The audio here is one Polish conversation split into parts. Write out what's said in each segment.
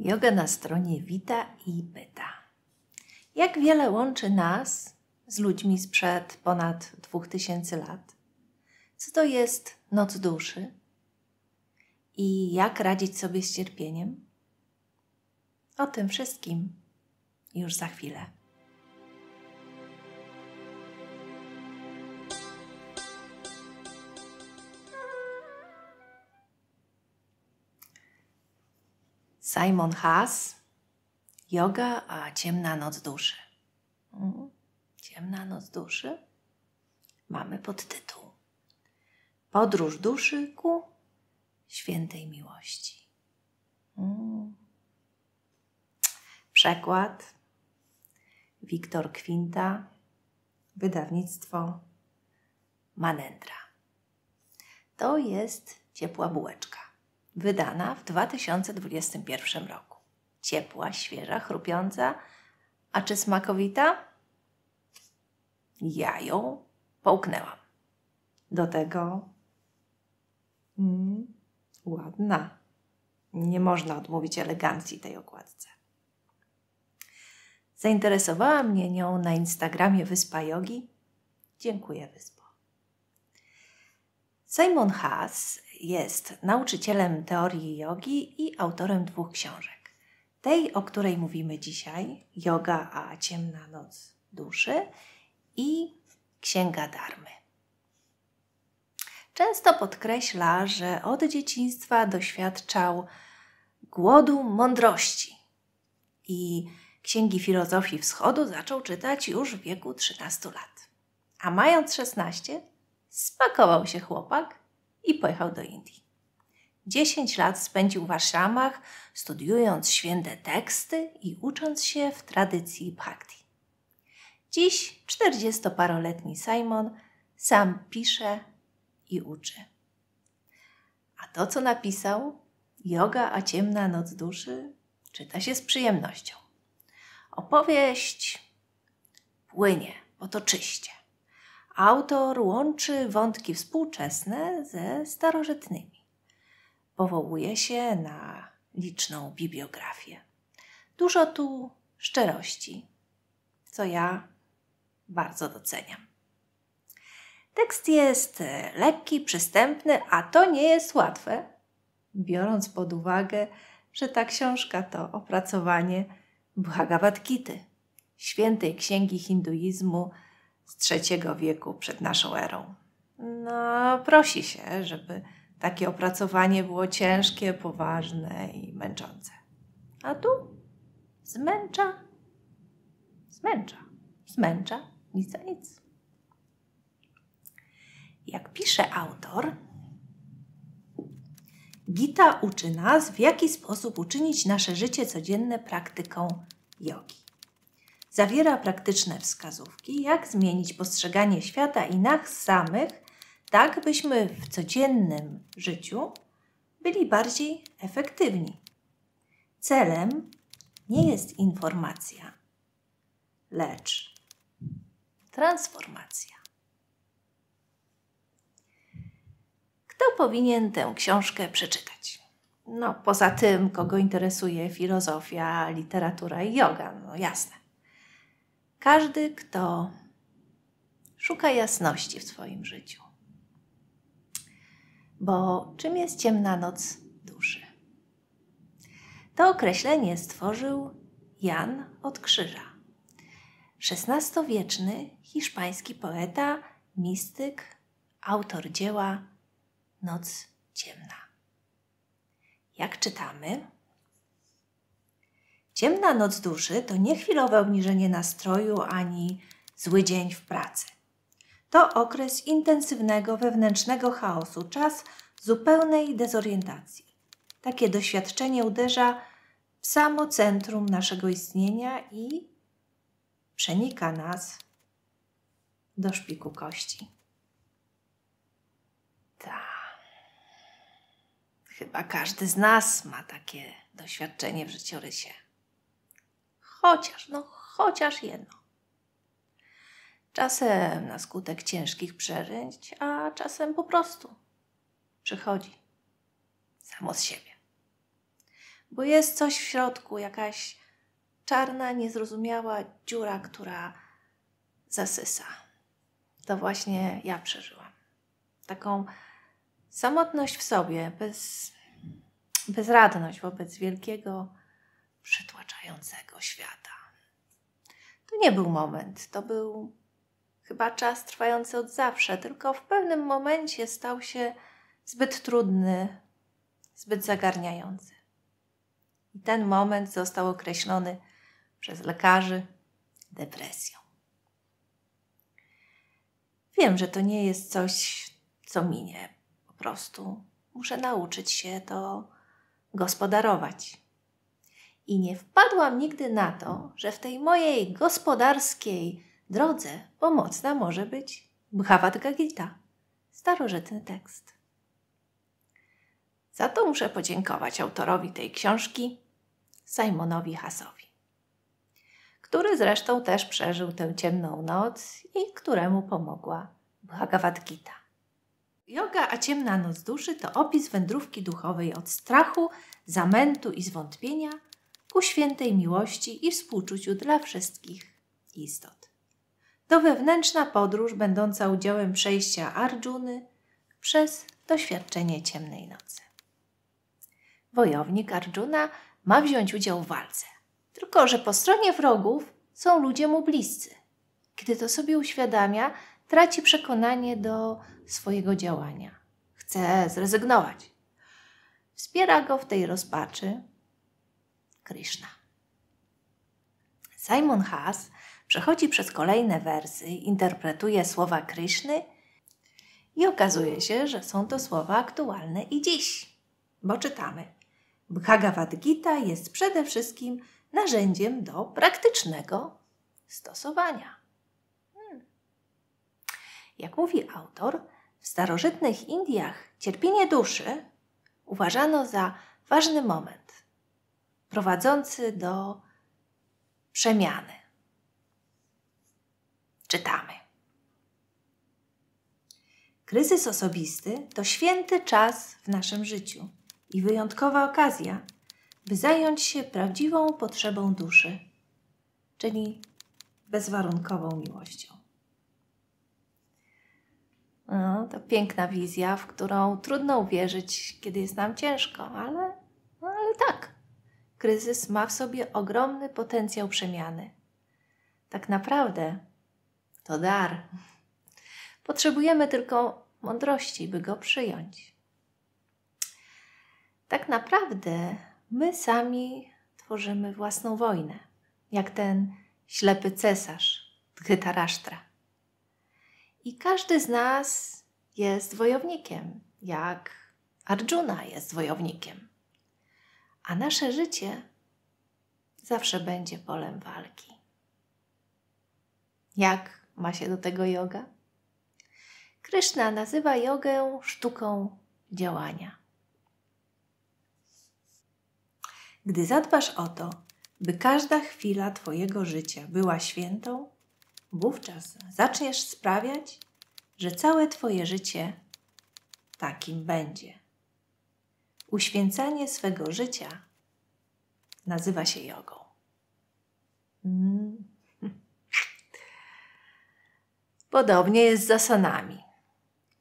Yoga na stronie wita i pyta. Jak wiele łączy nas z ludźmi sprzed ponad 2000 lat? Co to jest noc duszy? I jak radzić sobie z cierpieniem? O tym wszystkim już za chwilę. Simon Haas, yoga, a ciemna noc duszy. Mm, ciemna noc duszy. Mamy podtytuł. Podróż duszy ku świętej miłości. Mm. Przekład Wiktor Kwinta, wydawnictwo Manendra. To jest ciepła bułeczka wydana w 2021 roku. Ciepła, świeża, chrupiąca, a czy smakowita? Ja ją połknęłam. Do tego mm, ładna. Nie można odmówić elegancji tej okładce. Zainteresowała mnie nią na Instagramie Wyspa Jogi. Dziękuję, Wyspo. Simon Haas jest nauczycielem teorii jogi i autorem dwóch książek. Tej, o której mówimy dzisiaj, „Joga a ciemna noc duszy i Księga Darmy. Często podkreśla, że od dzieciństwa doświadczał głodu mądrości i księgi filozofii wschodu zaczął czytać już w wieku 13 lat. A mając 16, spakował się chłopak i pojechał do Indii. Dziesięć lat spędził w ashramach, studiując święte teksty i ucząc się w tradycji bhakti. Dziś czterdziestoparoletni Simon sam pisze i uczy. A to, co napisał, Yoga a ciemna noc duszy, czyta się z przyjemnością. Opowieść płynie, bo to czyście. Autor łączy wątki współczesne ze starożytnymi. Powołuje się na liczną bibliografię. Dużo tu szczerości, co ja bardzo doceniam. Tekst jest lekki, przystępny, a to nie jest łatwe, biorąc pod uwagę, że ta książka to opracowanie Bhagavad Gity, świętej księgi hinduizmu z III wieku przed naszą erą. No, prosi się, żeby takie opracowanie było ciężkie, poważne i męczące. A tu zmęcza, zmęcza, zmęcza, nic za nic. Jak pisze autor, Gita uczy nas, w jaki sposób uczynić nasze życie codzienne praktyką jogi zawiera praktyczne wskazówki, jak zmienić postrzeganie świata i nas samych, tak byśmy w codziennym życiu byli bardziej efektywni. Celem nie jest informacja, lecz transformacja. Kto powinien tę książkę przeczytać? No, poza tym, kogo interesuje filozofia, literatura i yoga, no jasne. Każdy, kto szuka jasności w swoim życiu. Bo czym jest ciemna noc duszy? To określenie stworzył Jan od Krzyża, XVI-wieczny hiszpański poeta, mistyk, autor dzieła Noc Ciemna. Jak czytamy, Ciemna noc duszy to nie chwilowe obniżenie nastroju ani zły dzień w pracy. To okres intensywnego wewnętrznego chaosu, czas zupełnej dezorientacji. Takie doświadczenie uderza w samo centrum naszego istnienia i przenika nas do szpiku kości. Ta. Chyba każdy z nas ma takie doświadczenie w życiorysie. Chociaż, no, chociaż jedno. Czasem na skutek ciężkich przeżyć, a czasem po prostu przychodzi samo z siebie. Bo jest coś w środku, jakaś czarna, niezrozumiała dziura, która zasysa. To właśnie ja przeżyłam. Taką samotność w sobie, bez, bezradność wobec wielkiego przytłaczającego świata. To nie był moment, to był chyba czas trwający od zawsze, tylko w pewnym momencie stał się zbyt trudny, zbyt zagarniający. I ten moment został określony przez lekarzy depresją. Wiem, że to nie jest coś, co minie. Po prostu muszę nauczyć się to gospodarować. I nie wpadłam nigdy na to, że w tej mojej gospodarskiej drodze pomocna może być Bhavad Gita, starożytny tekst. Za to muszę podziękować autorowi tej książki, Simonowi Hasowi, który zresztą też przeżył tę ciemną noc i któremu pomogła Bhagavad Gita. Yoga a ciemna noc duszy to opis wędrówki duchowej od strachu, zamętu i zwątpienia ku świętej miłości i współczuciu dla wszystkich istot. To wewnętrzna podróż będąca udziałem przejścia Arjuny przez doświadczenie ciemnej nocy. Wojownik Arjuna ma wziąć udział w walce, tylko że po stronie wrogów są ludzie mu bliscy. Gdy to sobie uświadamia, traci przekonanie do swojego działania. Chce zrezygnować. Wspiera go w tej rozpaczy, Krishna. Simon Haas przechodzi przez kolejne wersy, interpretuje słowa Krishny i okazuje się, że są to słowa aktualne i dziś, bo czytamy. Bhagavad Gita jest przede wszystkim narzędziem do praktycznego stosowania. Hmm. Jak mówi autor, w starożytnych Indiach cierpienie duszy uważano za ważny moment, prowadzący do przemiany. Czytamy. Kryzys osobisty to święty czas w naszym życiu i wyjątkowa okazja, by zająć się prawdziwą potrzebą duszy, czyli bezwarunkową miłością. No, to piękna wizja, w którą trudno uwierzyć, kiedy jest nam ciężko, ale, no, ale tak, kryzys ma w sobie ogromny potencjał przemiany. Tak naprawdę to dar. Potrzebujemy tylko mądrości, by go przyjąć. Tak naprawdę my sami tworzymy własną wojnę, jak ten ślepy cesarz Dhytarasztra. I każdy z nas jest wojownikiem, jak Arjuna jest wojownikiem a nasze życie zawsze będzie polem walki. Jak ma się do tego yoga? Kryszna nazywa jogę sztuką działania. Gdy zadbasz o to, by każda chwila Twojego życia była świętą, wówczas zaczniesz sprawiać, że całe Twoje życie takim będzie. Uświęcanie swego życia nazywa się jogą. Mm. Podobnie jest z asanami.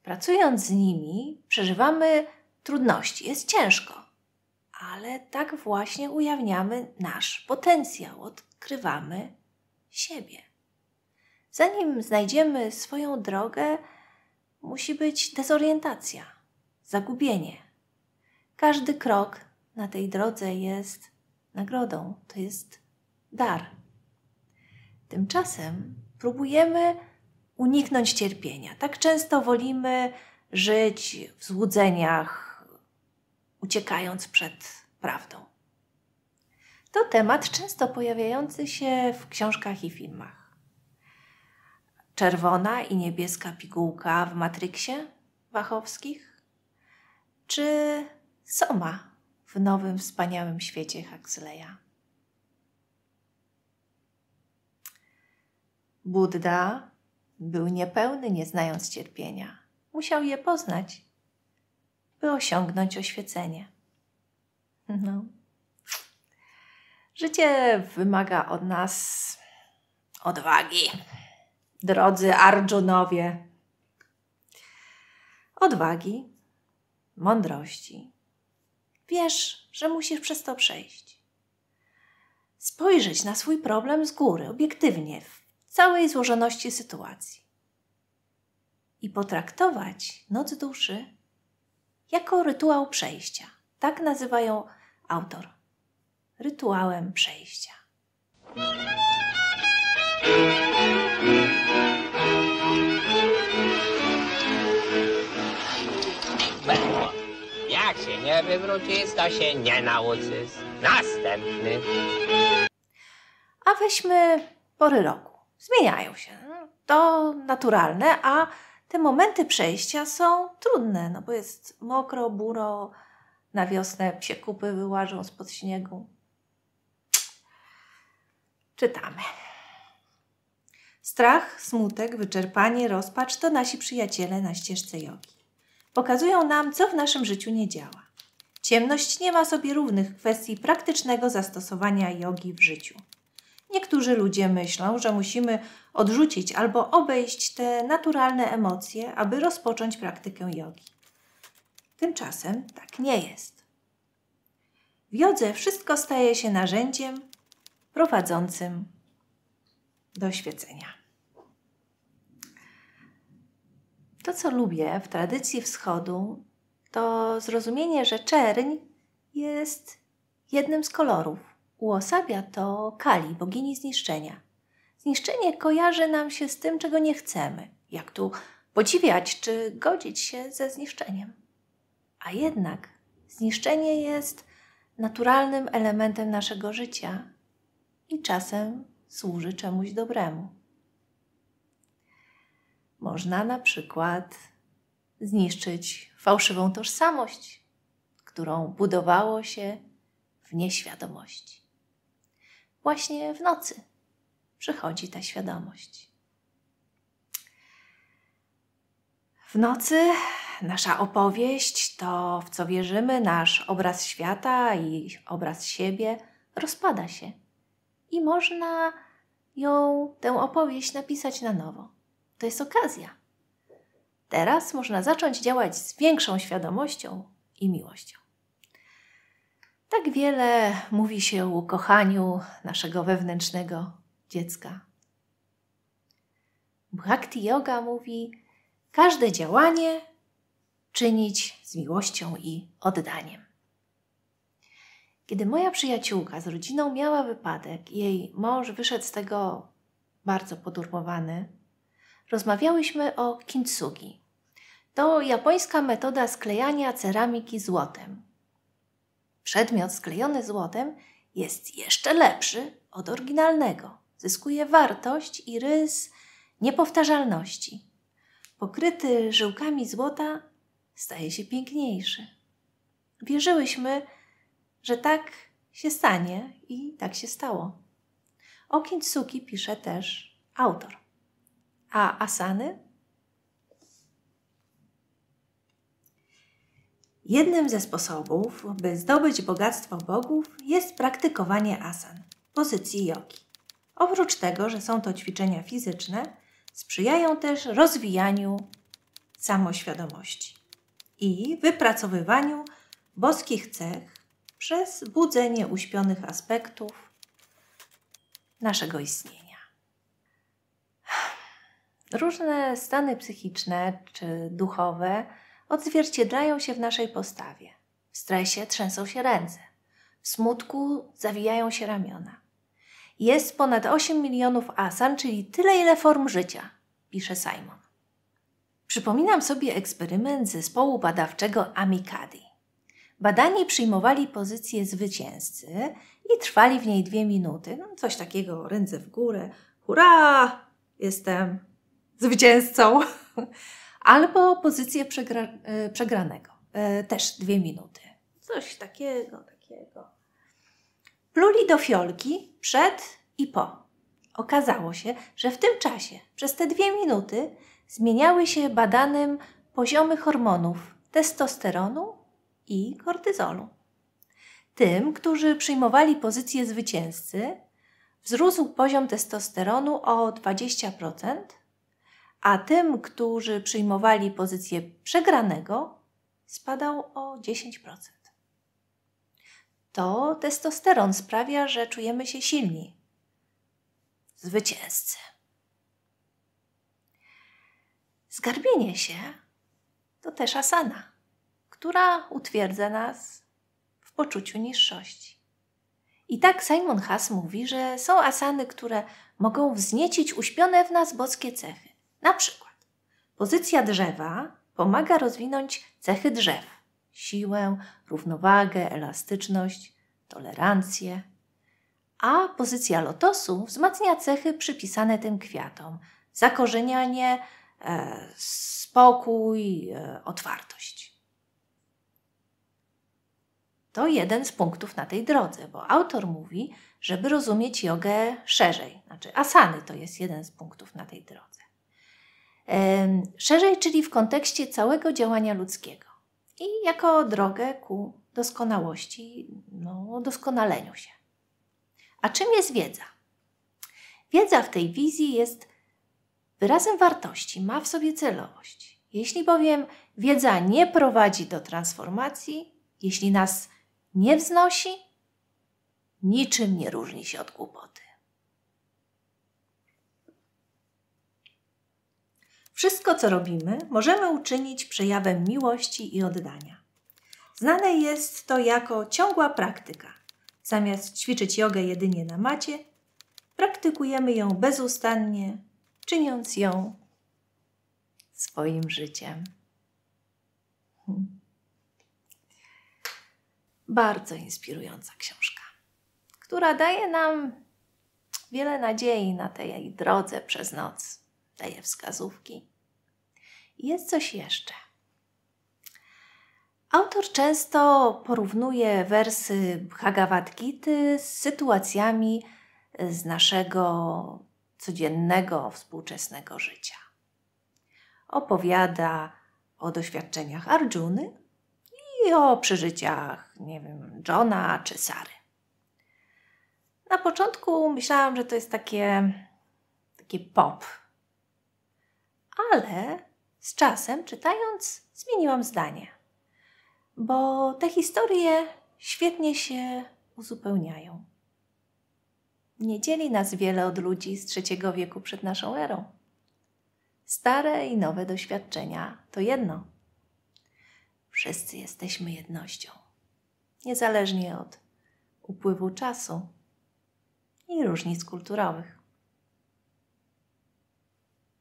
Pracując z nimi, przeżywamy trudności, jest ciężko, ale tak właśnie ujawniamy nasz potencjał, odkrywamy siebie. Zanim znajdziemy swoją drogę, musi być dezorientacja, zagubienie, każdy krok na tej drodze jest nagrodą, to jest dar. Tymczasem próbujemy uniknąć cierpienia. Tak często wolimy żyć w złudzeniach, uciekając przed prawdą. To temat często pojawiający się w książkach i filmach. Czerwona i niebieska pigułka w Matryksie Wachowskich, czy co ma w nowym, wspaniałym świecie Huxleya. Buddha był niepełny, nie znając cierpienia. Musiał je poznać, by osiągnąć oświecenie. No. Życie wymaga od nas odwagi. Drodzy Arjunowie, odwagi, mądrości, Wiesz, że musisz przez to przejść. Spojrzeć na swój problem z góry, obiektywnie, w całej złożoności sytuacji. I potraktować noc duszy jako rytuał przejścia. Tak nazywają autor. Rytuałem przejścia. się nie wywróci, sta się nie nauczy. Następny. A weźmy pory roku. Zmieniają się. To naturalne, a te momenty przejścia są trudne, no bo jest mokro, buro, na wiosnę psie kupy wyłażą spod śniegu. Czytamy. Strach, smutek, wyczerpanie, rozpacz to nasi przyjaciele na ścieżce jogi. Pokazują nam, co w naszym życiu nie działa. Ciemność nie ma sobie równych kwestii praktycznego zastosowania jogi w życiu. Niektórzy ludzie myślą, że musimy odrzucić albo obejść te naturalne emocje, aby rozpocząć praktykę jogi. Tymczasem tak nie jest. W jodze wszystko staje się narzędziem prowadzącym do oświecenia. To, co lubię w tradycji wschodu, to zrozumienie, że czerń jest jednym z kolorów. Uosabia to Kali, bogini zniszczenia. Zniszczenie kojarzy nam się z tym, czego nie chcemy. Jak tu podziwiać czy godzić się ze zniszczeniem. A jednak zniszczenie jest naturalnym elementem naszego życia i czasem służy czemuś dobremu. Można na przykład zniszczyć fałszywą tożsamość, którą budowało się w nieświadomości. Właśnie w nocy przychodzi ta świadomość. W nocy nasza opowieść, to w co wierzymy, nasz obraz świata i obraz siebie rozpada się. I można ją, tę opowieść napisać na nowo. To jest okazja. Teraz można zacząć działać z większą świadomością i miłością. Tak wiele mówi się o kochaniu naszego wewnętrznego dziecka. Bhakti Yoga mówi: każde działanie czynić z miłością i oddaniem. Kiedy moja przyjaciółka z rodziną miała wypadek, jej mąż wyszedł z tego bardzo podurmowany, rozmawiałyśmy o kintsugi. To japońska metoda sklejania ceramiki złotem. Przedmiot sklejony złotem jest jeszcze lepszy od oryginalnego. Zyskuje wartość i rys niepowtarzalności. Pokryty żyłkami złota staje się piękniejszy. Wierzyłyśmy, że tak się stanie i tak się stało. O Kintsugi pisze też autor. A asany? Jednym ze sposobów, by zdobyć bogactwo bogów, jest praktykowanie asan, pozycji jogi. Oprócz tego, że są to ćwiczenia fizyczne, sprzyjają też rozwijaniu samoświadomości i wypracowywaniu boskich cech przez budzenie uśpionych aspektów naszego istnienia. Różne stany psychiczne czy duchowe odzwierciedlają się w naszej postawie. W stresie trzęsą się ręce, w smutku zawijają się ramiona. Jest ponad 8 milionów asan, czyli tyle ile form życia, pisze Simon. Przypominam sobie eksperyment zespołu badawczego Amikadi. Badani przyjmowali pozycję zwycięzcy i trwali w niej dwie minuty. No, coś takiego, ręce w górę, hurra, jestem zwycięzcą, albo pozycję przegra, y, przegranego. Y, też dwie minuty. Coś takiego, takiego. Pluli do fiolki przed i po. Okazało się, że w tym czasie, przez te dwie minuty, zmieniały się badanym poziomy hormonów testosteronu i kortyzolu. Tym, którzy przyjmowali pozycję zwycięzcy, wzrósł poziom testosteronu o 20%, a tym, którzy przyjmowali pozycję przegranego, spadał o 10%. To testosteron sprawia, że czujemy się silni, zwycięzcy. Zgarbienie się to też asana, która utwierdza nas w poczuciu niższości. I tak Simon Haas mówi, że są asany, które mogą wzniecić uśpione w nas boskie cechy. Na przykład pozycja drzewa pomaga rozwinąć cechy drzew: siłę, równowagę, elastyczność, tolerancję. A pozycja lotosu wzmacnia cechy przypisane tym kwiatom: zakorzenianie, e, spokój, e, otwartość. To jeden z punktów na tej drodze, bo autor mówi, żeby rozumieć jogę szerzej. Znaczy, asany to jest jeden z punktów na tej drodze. Szerzej, czyli w kontekście całego działania ludzkiego i jako drogę ku doskonałości, no, doskonaleniu się. A czym jest wiedza? Wiedza w tej wizji jest wyrazem wartości, ma w sobie celowość. Jeśli bowiem wiedza nie prowadzi do transformacji, jeśli nas nie wznosi, niczym nie różni się od głupoty. Wszystko, co robimy, możemy uczynić przejawem miłości i oddania. Znane jest to jako ciągła praktyka. Zamiast ćwiczyć jogę jedynie na macie, praktykujemy ją bezustannie, czyniąc ją swoim życiem. Hmm. Bardzo inspirująca książka, która daje nam wiele nadziei na tej drodze przez noc, daje wskazówki jest coś jeszcze. Autor często porównuje wersy Bhagavad Gita z sytuacjami z naszego codziennego, współczesnego życia. Opowiada o doświadczeniach Arjuny i o przeżyciach, nie wiem, Johna czy Sary. Na początku myślałam, że to jest takie, takie pop, ale z czasem, czytając, zmieniłam zdanie, bo te historie świetnie się uzupełniają. Nie dzieli nas wiele od ludzi z III wieku przed naszą erą. Stare i nowe doświadczenia to jedno. Wszyscy jesteśmy jednością, niezależnie od upływu czasu i różnic kulturowych.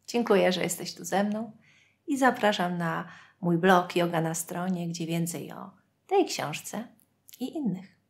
Dziękuję, że jesteś tu ze mną i zapraszam na mój blog Yoga na stronie, gdzie więcej o tej książce i innych.